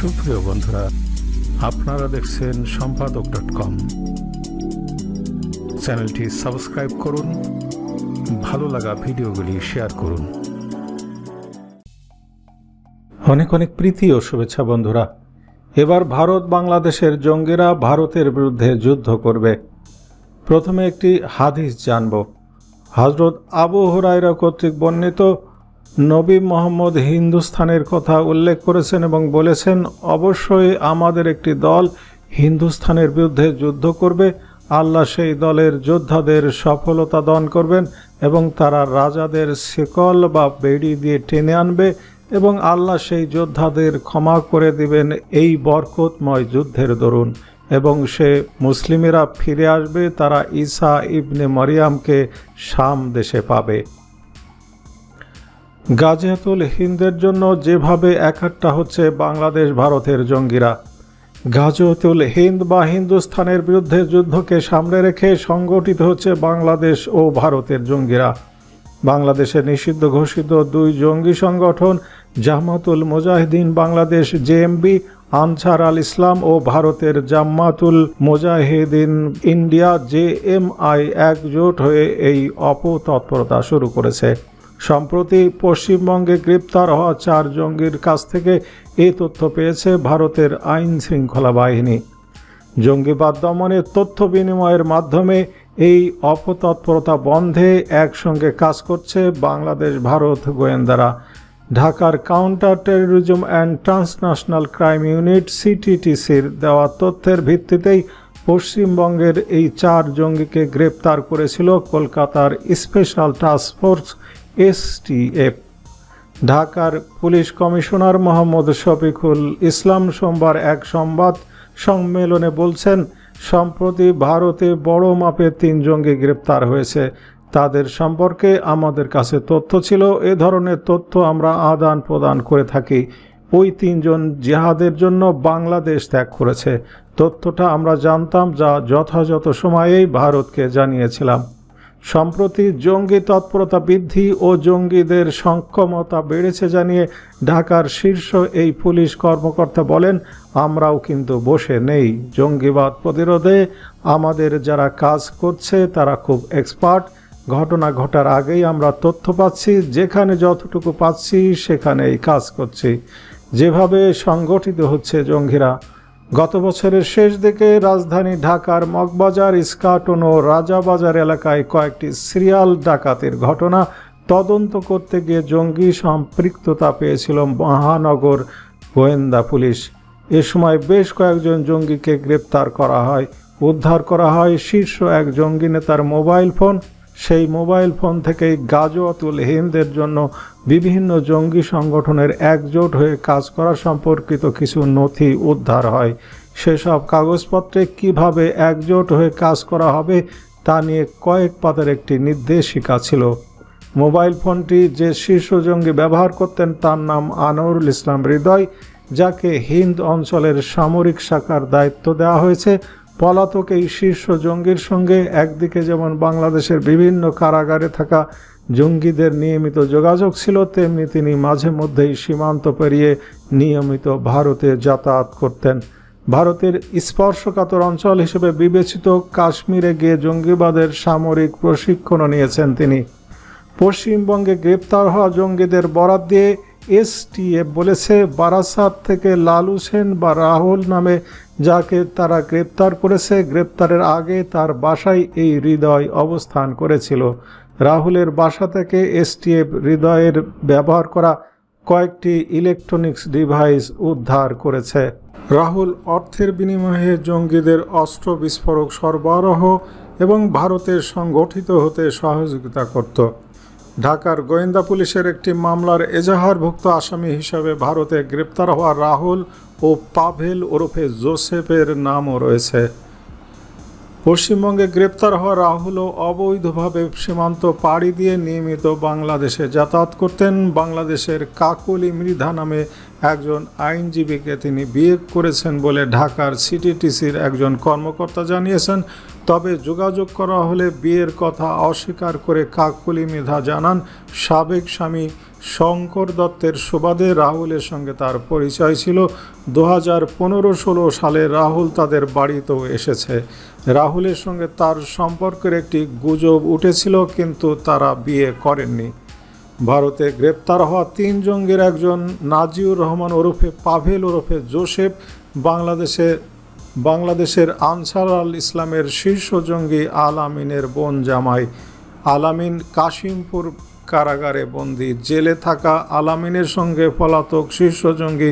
সুপ্রিয় বন্ধুরা আপনারা দেখছেন সম্পাদক ডট কম চ্যানেলটি সাবস্ক্রাইব করুন ভালো লাগা ভিডিওগুলি শেয়ার করুন অনেক অনেক প্রীতি ও শুভেচ্ছা বন্ধুরা এবার ভারত বাংলাদেশের জঙ্গিরা ভারতের বিরুদ্ধে যুদ্ধ করবে প্রথমে একটি হাদিস জানব হজরত আবু হরাইরা কর্তৃক বর্ণিত নবী মোহাম্মদ হিন্দুস্থানের কথা উল্লেখ করেছেন এবং বলেছেন অবশ্যই আমাদের একটি দল হিন্দুস্থানের বিরুদ্ধে যুদ্ধ করবে আল্লাহ সেই দলের যোদ্ধাদের সফলতা দান করবেন এবং তারা রাজাদের শিকল বা বেড়ি দিয়ে টেনে আনবে এবং আল্লাহ সেই যোদ্ধাদের ক্ষমা করে দিবেন এই বরকতময় যুদ্ধের দরুন এবং সে মুসলিমেরা ফিরে আসবে তারা ঈসা ইবনে মরিয়ামকে শাম দেশে পাবে গাজিয়াতুল হিন্দের জন্য যেভাবে একাট্টা হচ্ছে বাংলাদেশ ভারতের জঙ্গিরা গাজিয়াতুল হিন্দ বা হিন্দুস্থানের বিরুদ্ধে যুদ্ধকে সামনে রেখে সংগঠিত হচ্ছে বাংলাদেশ ও ভারতের জঙ্গিরা বাংলাদেশে নিষিদ্ধ ঘোষিত দুই জঙ্গি সংগঠন জামাতুল মুজাহিদিন বাংলাদেশ জেএমবি আনসার আল ইসলাম ও ভারতের জাম্মাতুল মোজাহিদিন ইন্ডিয়া জেএমআই একজোট হয়ে এই অপতৎপরতা শুরু করেছে সম্প্রতি পশ্চিমবঙ্গে গ্রেপ্তার হওয়া চার জঙ্গির কাছ থেকে এ তথ্য পেয়েছে ভারতের আইন শৃঙ্খলা বাহিনী জঙ্গিবাদ দমনে তথ্য বিনিময়ের মাধ্যমে এই অপতৎপরতা বন্ধে একসঙ্গে কাজ করছে বাংলাদেশ ভারত গোয়েন্দারা ঢাকার counter terrorism and transnational crime unit সিটিটিসির দেওয়া তথ্যের ভিত্তিতেই পশ্চিমবঙ্গের এই চার জঙ্গিকে গ্রেপ্তার করেছিল কলকাতার স্পেশাল টাস্ক ফোর্স এসটিএফ ঢাকার পুলিশ কমিশনার মোহাম্মদ শফিকুল ইসলাম সোমবার এক সংবাদ সম্মেলনে বলছেন সম্প্রতি ভারতে বড় মাপের তিন জঙ্গি গ্রেপ্তার হয়েছে তাদের সম্পর্কে আমাদের কাছে তথ্য ছিল এ ধরনের তথ্য আমরা আদান প্রদান করে থাকি ওই তিনজন জেহাদের জন্য বাংলাদেশ ত্যাগ করেছে তথ্যটা আমরা জানতাম যা যথাযথ সময়েই ভারতকে জানিয়েছিলাম সম্প্রতি জঙ্গি তৎপরতা বৃদ্ধি ও জঙ্গিদের সক্ষমতা বেড়েছে জানিয়ে ঢাকার শীর্ষ এই পুলিশ কর্মকর্তা বলেন আমরাও কিন্তু বসে নেই জঙ্গিবাদ প্রতিরোধে আমাদের যারা কাজ করছে তারা খুব এক্সপার্ট ঘটনা ঘটার আগেই আমরা তথ্য পাচ্ছি যেখানে যতটুকু পাচ্ছি সেখানেই কাজ করছি যেভাবে সংগঠিত হচ্ছে জঙ্গিরা গত বছরের শেষ দিকে রাজধানী ঢাকার মগবাজার ইস্কাটন ও রাজাবাজার এলাকায় কয়েকটি সিরিয়াল ডাকাতির ঘটনা তদন্ত করতে গিয়ে জঙ্গি সম্পৃক্ততা পেয়েছিল মহানগর গোয়েন্দা পুলিশ এ সময় বেশ কয়েকজন জঙ্গিকে গ্রেপ্তার করা হয় উদ্ধার করা হয় শীর্ষ এক জঙ্গি নেতার মোবাইল ফোন সেই মোবাইল ফোন থেকেই গাজওয়াতুল হিন্দের জন্য বিভিন্ন জঙ্গি সংগঠনের একজোট হয়ে কাজ করা সম্পর্কিত কিছু নথি উদ্ধার হয় সেসব কাগজপত্রে কিভাবে একজোট হয়ে কাজ করা হবে তা নিয়ে কয়েক পাতার একটি নির্দেশিকা ছিল মোবাইল ফোনটি যে শীর্ষ জঙ্গি ব্যবহার করতেন তার নাম আনোয়ারুল ইসলাম হৃদয় যাকে হিন্দ অঞ্চলের সামরিক শাখার দায়িত্ব দেওয়া হয়েছে পলাতক এই শীর্ষ জঙ্গির সঙ্গে একদিকে যেমন বাংলাদেশের বিভিন্ন কারাগারে থাকা জঙ্গিদের নিয়মিত যোগাযোগ ছিল তেমনি তিনি মাঝে মধ্যেই সীমান্ত পেরিয়ে নিয়মিত ভারতে যাতায়াত করতেন ভারতের স্পর্শকাতর অঞ্চল হিসেবে বিবেচিত কাশ্মীরে গিয়ে জঙ্গিবাদের সামরিক প্রশিক্ষণও নিয়েছেন তিনি পশ্চিমবঙ্গে গ্রেপ্তার হওয়া জঙ্গিদের বরাত দিয়ে এসটিএফ বলেছে বারাসাত থেকে লালু সেন বা রাহুল নামে যাকে তারা গ্রেপ্তার করেছে গ্রেপ্তারের আগে তার বাসায় এই হৃদয় অবস্থান করেছিল রাহুলের বাসা থেকে এসটিএফ হৃদয়ের ব্যবহার করা কয়েকটি ইলেকট্রনিক্স ডিভাইস উদ্ধার করেছে রাহুল অর্থের বিনিময়ে জঙ্গিদের অস্ত্র বিস্ফোরক সরবরাহ এবং ভারতের সংগঠিত হতে সহযোগিতা করত ঢাকার গোয়েন্দা পুলিশের একটি মামলার এজাহারভুক্ত আসামি হিসাবে ভারতে গ্রেপ্তার হওয়া রাহুল ও পাভেল ওরফে জোসেফের নামও রয়েছে পশ্চিমবঙ্গে গ্রেপ্তার হওয়া রাহুলও অবৈধভাবে সীমান্ত পাড়ি দিয়ে নিয়মিত বাংলাদেশে যাতায়াত করতেন বাংলাদেশের কাকলি মৃধা নামে একজন আইনজীবীকে তিনি বিয়ে করেছেন বলে ঢাকার সিটিটিসির একজন কর্মকর্তা জানিয়েছেন তবে যোগাযোগ করা হলে বিয়ের কথা অস্বীকার করে কাকলি মৃধা জানান সাবেক স্বামী শঙ্কর দত্তের সুবাদে রাহুলের সঙ্গে তার পরিচয় ছিল দু হাজার পনেরো ষোলো সালে রাহুল তাদের বাড়িতেও এসেছে রাহুলের সঙ্গে তার সম্পর্কের একটি গুজব উঠেছিল কিন্তু তারা বিয়ে করেননি ভারতে গ্রেপ্তার হওয়া তিন জঙ্গির একজন নাজিউর রহমান ওরফে পাভেল ওরফে জোসেফ বাংলাদেশে বাংলাদেশের আনসার আল ইসলামের শীর্ষ জঙ্গি আল আমিনের বোন জামাই আলামিন কাশিমপুর কারাগারে বন্দি জেলে থাকা আলামিনের সঙ্গে পলাতক শীর্ষজঙ্গি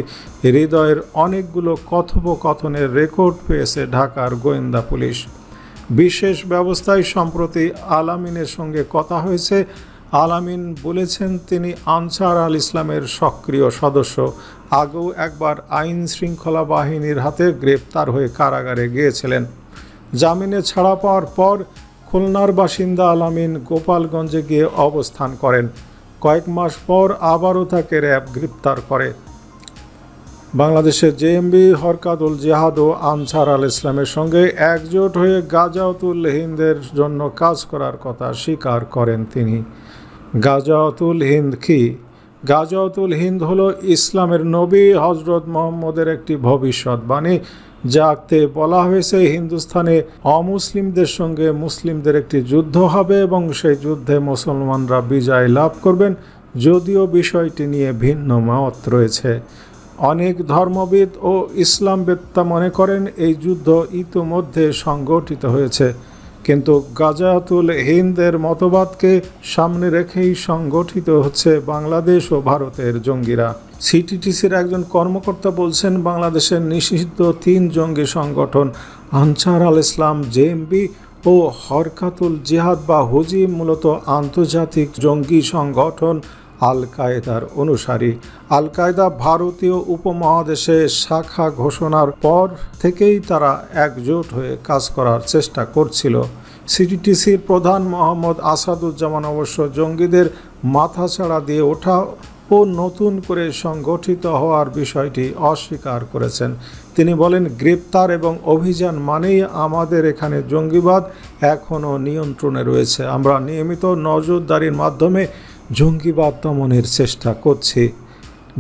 হৃদয়ের অনেকগুলো কথোপকথনের রেকর্ড পেয়েছে ঢাকার গোয়েন্দা পুলিশ বিশেষ ব্যবস্থায় সম্প্রতি আলামিনের সঙ্গে কথা হয়েছে আলামিন বলেছেন তিনি আনসার আল ইসলামের সক্রিয় সদস্য আগেও একবার আইন শৃঙ্খলা বাহিনীর হাতে গ্রেপ্তার হয়ে কারাগারে গিয়েছিলেন জামিনে ছাড়া পাওয়ার পর খুলনার বাসিন্দা আলামিন গোপালগঞ্জে গিয়ে অবস্থান করেন কয়েক মাস পর আবারও তাকে র্যাব গ্রেপ্তার করে বাংলাদেশের জেএমবি হরকাদুল জেহাদ ও আনসার আল ইসলামের সঙ্গে একজোট হয়ে গাজাউতুল হিন্দের জন্য কাজ করার কথা স্বীকার করেন তিনি গাজাউতুল হিন্দ কি গাজাউতুল হিন্দ হল ইসলামের নবী হজরত মোহাম্মদের একটি ভবিষ্যৎবাণী যা বলা হয়েছে হিন্দুস্থানে অমুসলিমদের সঙ্গে মুসলিমদের একটি যুদ্ধ হবে এবং সেই যুদ্ধে মুসলমানরা বিজয় লাভ করবেন যদিও বিষয়টি নিয়ে ভিন্ন মত রয়েছে অনেক ধর্মবিদ ও বেত্তা মনে করেন এই যুদ্ধ ইতোমধ্যে সংগঠিত হয়েছে কিন্তু গাজাতুল হিন্দের মতবাদকে সামনে রেখেই সংগঠিত হচ্ছে বাংলাদেশ ও ভারতের জঙ্গিরা সিটিটিসির একজন কর্মকর্তা বলছেন বাংলাদেশের নিষিদ্ধ তিন জঙ্গি সংগঠন আনসার আল ইসলাম জেএমবি ও হরকাতুল জিহাদ বা হুজি মূলত আন্তর্জাতিক জঙ্গি সংগঠন আল কায়েদার অনুসারী আল কায়দা ভারতীয় উপমহাদেশে শাখা ঘোষণার পর থেকেই তারা একজোট হয়ে কাজ করার চেষ্টা করছিল সিডিটিসির প্রধান মোহাম্মদ আসাদুজ্জামান অবশ্য জঙ্গিদের মাথাছাড়া দিয়ে ওঠা ও নতুন করে সংগঠিত হওয়ার বিষয়টি অস্বীকার করেছেন তিনি বলেন গ্রেপ্তার এবং অভিযান মানেই আমাদের এখানে জঙ্গিবাদ এখনও নিয়ন্ত্রণে রয়েছে আমরা নিয়মিত নজরদারির মাধ্যমে জঙ্গিবাদ দমনের চেষ্টা করছে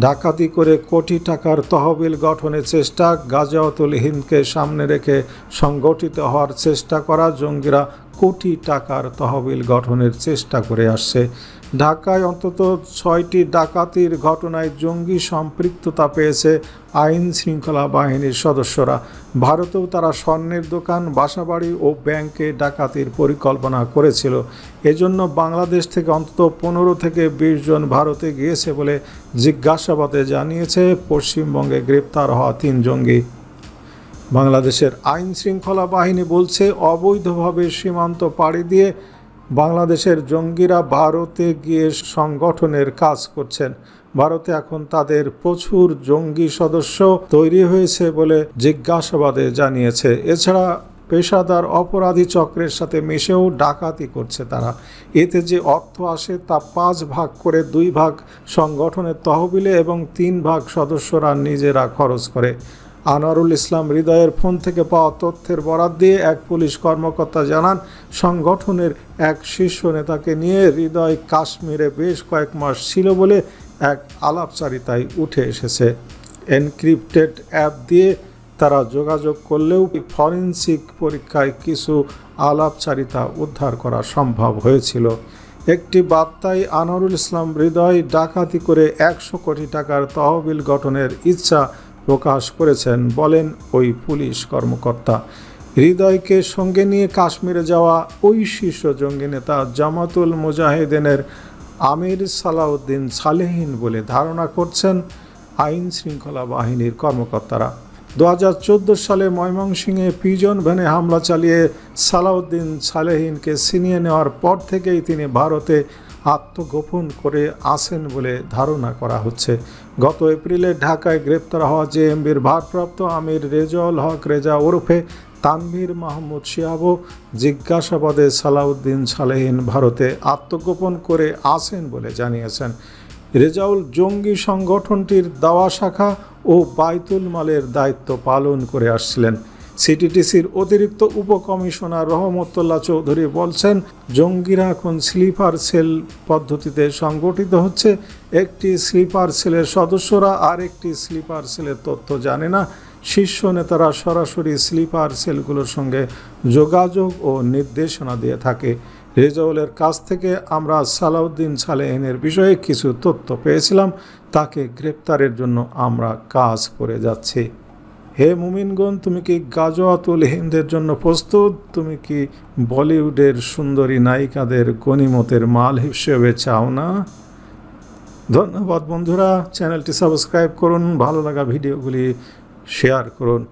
ডাকাতি করে কোটি টাকার তহবিল গঠনের চেষ্টা গাজাওয়াতুল হিন্দকে সামনে রেখে সংগঠিত হওয়ার চেষ্টা করা জঙ্গিরা কোটি টাকার তহবিল গঠনের চেষ্টা করে আসছে ঢাকায় অন্তত ছয়টি ডাকাতির ঘটনায় জঙ্গি সম্পৃক্ততা পেয়েছে আইন শৃঙ্খলা বাহিনীর সদস্যরা ভারতেও তারা স্বর্ণের দোকান বাসাবাড়ি ও ব্যাংকে ডাকাতির পরিকল্পনা করেছিল এজন্য বাংলাদেশ থেকে অন্তত পনেরো থেকে বিশ জন ভারতে গিয়েছে বলে জিজ্ঞাসাবাদে জানিয়েছে পশ্চিমবঙ্গে গ্রেপ্তার হওয়া তিন জঙ্গি বাংলাদেশের আইন শৃঙ্খলা বাহিনী বলছে অবৈধভাবে সীমান্ত পাড়ি দিয়ে বাংলাদেশের জঙ্গিরা ভারতে গিয়ে সংগঠনের কাজ করছেন ভারতে এখন তাদের প্রচুর জঙ্গি সদস্য তৈরি হয়েছে বলে জিজ্ঞাসাবাদে জানিয়েছে এছাড়া পেশাদার অপরাধী চক্রের সাথে মিশেও ডাকাতি করছে তারা এতে যে অর্থ আসে তা পাঁচ ভাগ করে দুই ভাগ সংগঠনের তহবিলে এবং তিন ভাগ সদস্যরা নিজেরা খরচ করে আনোয়ারুল ইসলাম হৃদয়ের ফোন থেকে পাওয়া তথ্যের বরাদ দিয়ে এক পুলিশ কর্মকর্তা জানান সংগঠনের এক শীর্ষ নেতাকে নিয়ে হৃদয় কাশ্মীরে বেশ কয়েক মাস ছিল বলে এক আলাপচারিতায় উঠে এসেছে এনক্রিপ্টেড অ্যাপ দিয়ে তারা যোগাযোগ করলেও ফরেন্সিক পরীক্ষায় কিছু আলাপচারিতা উদ্ধার করা সম্ভব হয়েছিল একটি বার্তায় আনোয়ারুল ইসলাম হৃদয় ডাকাতি করে একশো কোটি টাকার তহবিল গঠনের ইচ্ছা প্রকাশ করেছেন বলেন ওই পুলিশ কর্মকর্তা হৃদয়কে সঙ্গে নিয়ে কাশ্মীরে যাওয়া ওই শীর্ষ জঙ্গি নেতা জামাতুল মুজাহিদিনের আমির সালাউদ্দিন সালেহীন বলে ধারণা করছেন আইন শৃঙ্খলা বাহিনীর কর্মকর্তারা দু সালে ময়মনসিংহে পিজন ভ্যানে হামলা চালিয়ে সালাউদ্দিন সালেহীনকে ছিনিয়ে নেওয়ার পর থেকেই তিনি ভারতে আত্মগোপন করে আছেন বলে ধারণা করা হচ্ছে গত এপ্রিলে ঢাকায় গ্রেপ্তার হওয়া জেএমবির ভারপ্রাপ্ত আমির রেজাউল হক রেজা ওরফে তানভীর মাহমুদ শিয়াব জিজ্ঞাসাবাদে সালাউদ্দিন সালেহীন ভারতে আত্মগোপন করে আছেন বলে জানিয়েছেন রেজাউল জঙ্গি সংগঠনটির দাওয়া শাখা ও বাইতুল মালের দায়িত্ব পালন করে আসছিলেন সিটিটিসির অতিরিক্ত উপকমিশনার রহমতোল্লা চৌধুরী বলছেন জঙ্গিরা এখন স্লিপার সেল পদ্ধতিতে সংগঠিত হচ্ছে একটি স্লিপার সেলের সদস্যরা আর একটি স্লিপার সেলের তথ্য জানে না শীর্ষ নেতারা সরাসরি স্লিপার সেলগুলোর সঙ্গে যোগাযোগ ও নির্দেশনা দিয়ে থাকে রেজাউলের কাছ থেকে আমরা সালাউদ্দিন সালেহিনের বিষয়ে কিছু তথ্য পেয়েছিলাম তাকে গ্রেপ্তারের জন্য আমরা কাজ করে যাচ্ছি হে মুমিনগণ তুমি কি গাজওয়াতুল হিন্দের জন্য প্রস্তুত তুমি কি বলিউডের সুন্দরী নায়িকাদের গণিমতের মাল হিসেবে চাও না ধন্যবাদ বন্ধুরা চ্যানেলটি সাবস্ক্রাইব করুন ভালো লাগা ভিডিওগুলি শেয়ার করুন